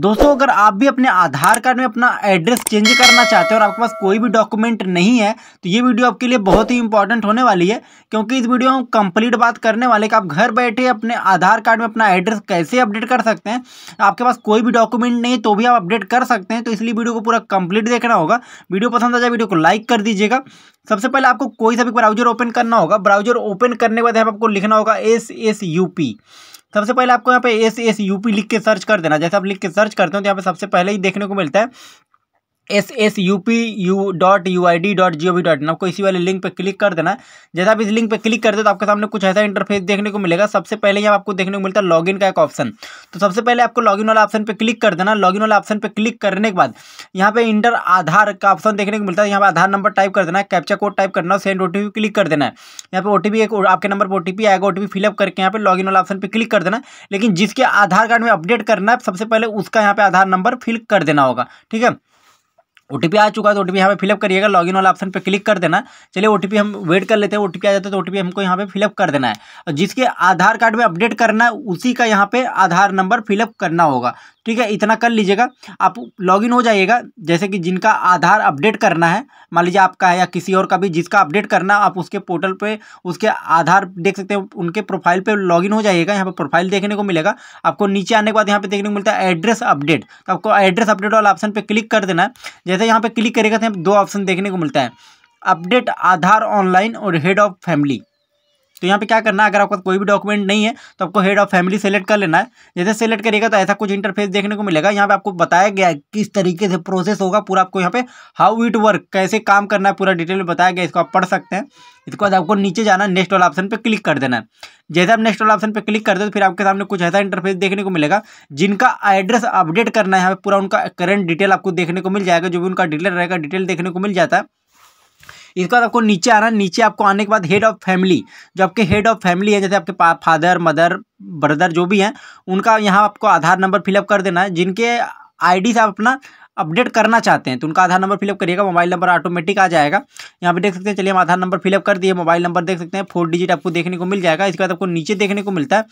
दोस्तों अगर आप भी अपने आधार कार्ड में अपना एड्रेस चेंज करना चाहते हो और आपके पास कोई भी डॉक्यूमेंट नहीं है तो ये वीडियो आपके लिए बहुत ही इंपॉर्टेंट होने वाली है क्योंकि इस वीडियो में हम कंप्लीट बात करने वाले कि आप घर बैठे अपने आधार कार्ड में अपना एड्रेस कैसे अपडेट कर सकते हैं आपके पास कोई भी डॉक्यूमेंट नहीं है तो भी आप अपडेट कर सकते हैं तो इसलिए वीडियो को पूरा कंप्लीट देखना होगा वीडियो पसंद आ जाए वीडियो को लाइक कर दीजिएगा सबसे पहले आपको कोई सा भी ब्राउजर ओपन करना होगा ब्राउजर ओपन करने के बाद आपको लिखना होगा एस एस यू पी सबसे पहले आपको यहाँ पे एस एस यू पी लिख के सर्च कर देना जैसे आप लिख के सर्च करते हो तो यहाँ पे सबसे पहले ही देखने को मिलता है S S U P U dot U I D dot G O V dot in आपको इसी वाले लिंक पर क्लिक कर देना जैसे आप इस लिंक पर क्लिक करते हो तो आपके सामने कुछ ऐसा इंटरफेस देखने को मिलेगा सबसे पहले यहाँ आपको देखने को मिलता है लॉगिन का एक ऑप्शन तो सबसे पहले आपको लॉगिन वाला ऑप्शन पर क्लिक कर देना लॉगिन वाला ऑप्शन पर क्लिक करने के बाद यहाँ पे इंटर आधार का ऑप्शन देखने को मिलता है यहाँ पर आधार नंबर टाइप कर देना है कैप्चा कोड टाइप करना है सेंड पी क्लिक कर देना है यहाँ टी पी एक आपके नंबर पर पी आएगा पी फिलअप करके यहाँ पे लॉगिन वाला ऑप्शन पर क्लिक कर देना लेकिन जिसके आधार कार्ड में अपडेट करना है सबसे पहले उसका यहाँ पर आधार नंबर फिल कर देना होगा ठीक है ओ आ चुका है तो ओ टी यहाँ पे फिलअप करिएगा लॉगिन वाला ऑप्शन पे क्लिक कर देना चलिए ओ हम वेट कर लेते हैं ओ आ जाता है तो ओ हमको यहाँ पे फिलअप कर देना है और जिसके आधार कार्ड में अपडेट करना है उसी का यहाँ पे आधार नंबर फिलअप करना होगा ठीक है इतना कर लीजिएगा आप लॉगिन हो जाइएगा जैसे कि जिनका आधार अपडेट करना है मान लीजिए आपका है या किसी और का भी जिसका अपडेट करना आप उसके पोर्टल पे उसके आधार देख सकते हैं उनके प्रोफाइल पे लॉगिन हो जाइएगा यहाँ पे प्रोफाइल देखने को मिलेगा आपको नीचे आने के बाद यहाँ पे देखने को मिलता है एड्रेस अपडेट तो आपको एड्रेस अपडेट वाला ऑप्शन पर क्लिक कर देना है जैसे यहाँ पर क्लिक करेगा तो दो ऑप्शन देखने को मिलता है अपडेट आधार ऑनलाइन और हेड ऑफ फैमिली तो यहाँ पे क्या करना है अगर आपका कोई भी डॉक्यूमेंट नहीं है तो आपको हेड ऑफ फैमिली सेलेक्ट कर लेना है जैसे सेलेक्ट करेगा तो ऐसा कुछ इंटरफेस देखने को मिलेगा यहाँ पे आपको बताया गया है किस तरीके से प्रोसेस होगा पूरा आपको यहाँ पे हाउ इट वर्क कैसे काम करना है पूरा डिटेल में बताया गया इसको आप पढ़ सकते हैं इसके बाद आपको नीचे जाना नेक्स्ट वाला ऑप्शन पर क्लिक कर देना है जैसे आप नेक्स्ट वाला ऑप्शन पर क्लिक कर दे तो फिर आपके सामने कुछ ऐसा इंटरफेस देखने को मिलेगा जिनका एड्रेस अपडेट करना है यहाँ पे पूरा उनका करंट डिटेल आपको देखने को मिल जाएगा जो भी उनका डिटेल रहेगा डिटेल देखने को मिल जाता है इसके बाद आपको नीचे आना नीचे आपको आने के बाद हेड ऑफ फैमिली जो आपके हेड ऑफ फैमिली है जैसे आपके फादर मदर ब्रदर जो भी हैं उनका यहाँ आपको आधार नंबर फिलअप कर देना है जिनके आईडी से आप अपना अपडेट करना चाहते हैं तो उनका आधार नंबर फिलअप करिएगा मोबाइल नंबर ऑटोमेटिक आ जाएगा यहाँ पे देख सकते हैं चलिए हम आधार नंबर फिलअप कर दिए मोबाइल नंबर देख सकते हैं फोर डिजिट आपको देखने को मिल जाएगा इसके बाद आपको नीचे देखने को मिलता है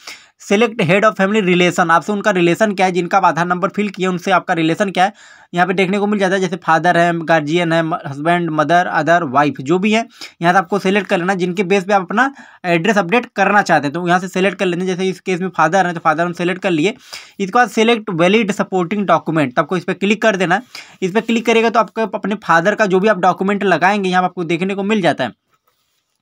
select head of family relation आपसे उनका रिलेशन क्या है जिनका आप आधार नंबर फिल किया उनसे आपका रिलेशन क्या है यहाँ पे देखने को मिल जाता है जैसे फादर है गार्जियन है हस्बैंड मदर अदर वाइफ जो भी है यहाँ से आपको सेलेक्ट कर लेना जिनके बेस पर आप अपना एड्रेस अपडेट करना चाहते हैं तो यहाँ से सेलेक्ट कर लेना जैसे इस केस में फादर है तो फादर हम सेलेक्ट कर लिए इसके बाद सेलेक्ट वैलिड सपोर्टिंग डॉक्यूमेंट आपको इस पर क्लिक कर देना है इस पर क्लिक करेगा तो आपको अपने फादर का जो भी आप डॉक्यूमेंट लगाएंगे यहाँ आपको देखने को मिल जाता है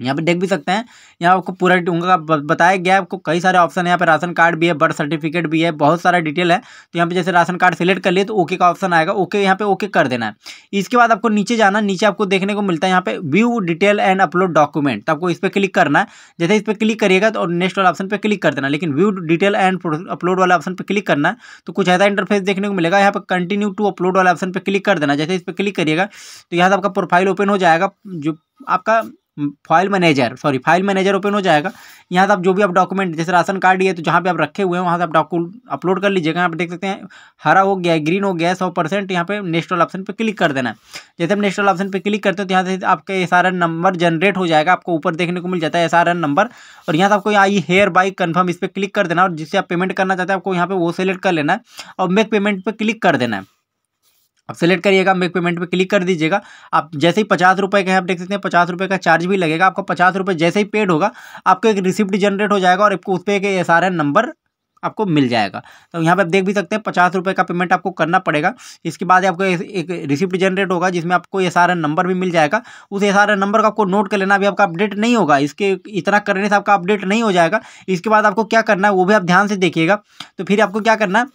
यहाँ पे देख भी सकते हैं यहाँ आपको पूरा उनका बताया गया है आपको कई सारे ऑप्शन है यहाँ पे राशन कार्ड भी है बर्थ सर्टिफिकेट भी है बहुत सारा डिटेल है तो यहाँ पे जैसे राशन कार्ड सेलेक्ट कर लिए तो ओके का ऑप्शन आएगा ओके यहाँ पे ओके कर देना है इसके बाद आपको नीचे जाना नीचे आपको देखने को मिलता है यहाँ पे view detail and upload document तो आपको इस पर क्लिक करना है जैसे इस पर क्लिक करिएगा तो नेक्स्ट वाला ऑप्शन पर क्लिक कर देना लेकिन व्यू डिटेल एंड अपलोड वाला ऑप्शन पर क्लिक करना है तो कुछ ऐसा इंटरफेस देखने को मिलेगा यहाँ पर कंटिन्यू टू अपलोड वाला ऑप्शन पर क्लिक कर देना जैसे इस पर क्लिक करिएगा तो यहाँ से आपका प्रोफाइल ओपन हो जाएगा जो आपका file manager sorry file manager open हो जाएगा यहाँ से आप जो भी आप डॉक्यूमेंट जैसे राशन कार्ड ये तो जहाँ पे आप रखे हुए हैं वहाँ से आप डॉक्यूमेंट अपलोड कर लीजिएगा यहाँ देख सकते हैं हरा हो गया ग्रीन हो गया सौ परसेंट यहाँ पे नेक्स्ट वाला ऑप्शन पे क्लिक कर देना है जैसे आप नेक्स्ट वाला ऑप्शन पे क्लिक करते हो तो यहाँ से आपका एस नंबर जनरेट हो जाएगा आपको ऊपर देखने को मिल जाता है एस नंबर और यहाँ से आपको आई हेयर बाई कन्फर्म इस पर क्लिक कर देना और जिससे आप पेमेंट करना चाहते हैं आपको यहाँ पर वो सेलेक्ट कर लेना है और मेक पेमेंट पर क्लिक कर देना है सेलेक्ट करिएगा मेक पेमेंट पे क्लिक कर दीजिएगा आप जैसे ही पचास रुपये का है आप देख सकते हैं पचास रुपये का चार्ज भी लगेगा आपका पचास रुपये जैसे ही पेड होगा आपको एक रिसिप्ट जनरेट हो जाएगा और आपको उस पर एक एस नंबर आपको मिल जाएगा तो यहाँ पे आप देख भी सकते हैं पचास रुपये का पेमेंट आपको करना पड़ेगा इसके बाद आपको एक रिसिप्ट जनरेट होगा जिसमें आपको एस आर नंबर भी मिल जाएगा उस एस आर नंबर का आपको नोट कर लेना अभी आपका अपडेट नहीं होगा इसके इतना करने से आपका अपडेट नहीं हो जाएगा इसके बाद आपको क्या करना है वो भी आप ध्यान से देखिएगा तो फिर आपको क्या करना है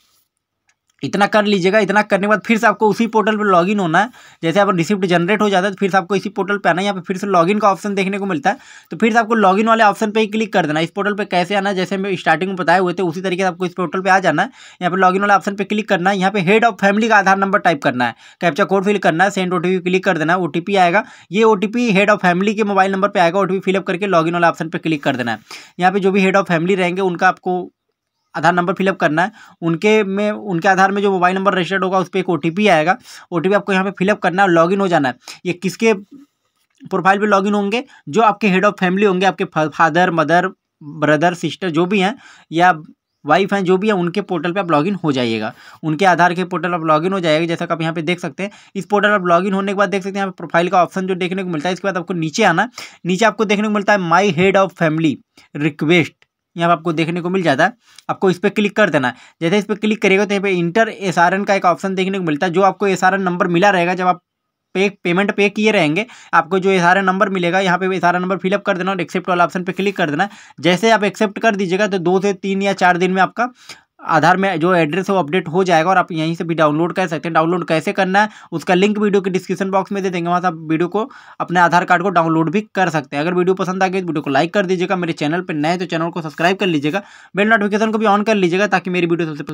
इतना कर लीजिएगा इतना करने के बाद फिर से आपको उसी पोर्टल पर लॉगिन होना है जैसे आप रिसिप्ट जनरेट हो जाता है तो फिर से आपको इसी पोर्टल पर आना है यहाँ पर फिर से लॉगिन का ऑप्शन देखने को मिलता है तो फिर से आपको लॉगिन वाले ऑप्शन पे ही क्लिक कर देना इस पोर्टल पे कैसे आना जैसे मैं स्टार्टिंग में बताए हुए थे उसी तरीके से आपको इस पोर्टल पर आ जाना है यहाँ पर लॉगिन वाले ऑप्शन पर क्लिक करना है यहाँ पर हेड ऑफ फैमिली का आधार नंबर टाइप करना है कैप्चा कोड फिल करना है सेंड ओ क्लिक कर देना है ओ आएगा ये ओ हेड ऑफ फैमिली के मोबाइल नंबर पर आएगा ओ फिलअप करके लॉगिन वाले ऑप्शन पर क्लिक कर देना है यहाँ पर जो भी हेड ऑफ फैमिली रहेंगे उनका आपको आधार नंबर फिलअप करना है उनके में उनके आधार में जो मोबाइल नंबर रजिस्टर्ड होगा उस पर एक ओ आएगा ओ आपको यहाँ पर फिलअप करना है और लॉगिन हो जाना है ये किसके प्रोफाइल पे लॉगिन होंगे जो आपके हेड ऑफ़ फैमिली होंगे आपके फादर मदर ब्रदर सिस्टर जो भी हैं या वाइफ हैं जो भी हैं उनके पोर्टल पे आप लॉगिन हो जाइएगा उनके आधार के पोर्टल आप लॉगिन हो जाएगा जैसा कि आप यहाँ पे देख सकते हैं इस पोर्टल आप लॉगिन होने के बाद देख सकते हैं यहाँ पे प्रोफाइल का ऑप्शन जो देखने को मिलता है इसके बाद आपको नीचे आना नीचे आपको देखने को मिलता है my head of family request यहाँ पर आपको देखने को मिल जाता है आपको इस पर क्लिक कर देना है जैसे इस पर क्लिक करेगा तो यहाँ पे इंटर एस का एक ऑप्शन देखने को मिलता है जो आपको एस नंबर मिला रहेगा जब आप पे पेमेंट पे किए रहेंगे आपको जो एस नंबर मिलेगा यहाँ पे आर नंबर फिलअप कर देना और एक्सेप्ट वाला ऑप्शन पे क्लिक कर देना जैसे आप एक्सेप्ट कर दीजिएगा तो दो से तीन या चार दिन में आपका आधार में जो एड्रेस है वो अपडेट हो जाएगा और आप यहीं से भी डाउनलोड कर सकते हैं डाउनलोड कैसे करना है उसका लिंक वीडियो के डिस्क्रिप्शन बॉक्स में दे देंगे वहाँ से आप वीडियो को अपने आधार कार्ड को डाउनलोड भी कर सकते हैं अगर वीडियो पसंद आ गई तो वीडियो को लाइक कर दीजिएगा मेरे चैनल पर नए तो चैनल को सब्सक्राइब कर लीजिएगा बेल नोटिफिकेशन को भी ऑन कर लीजिएगा ताकि मेरी वीडियो सबसे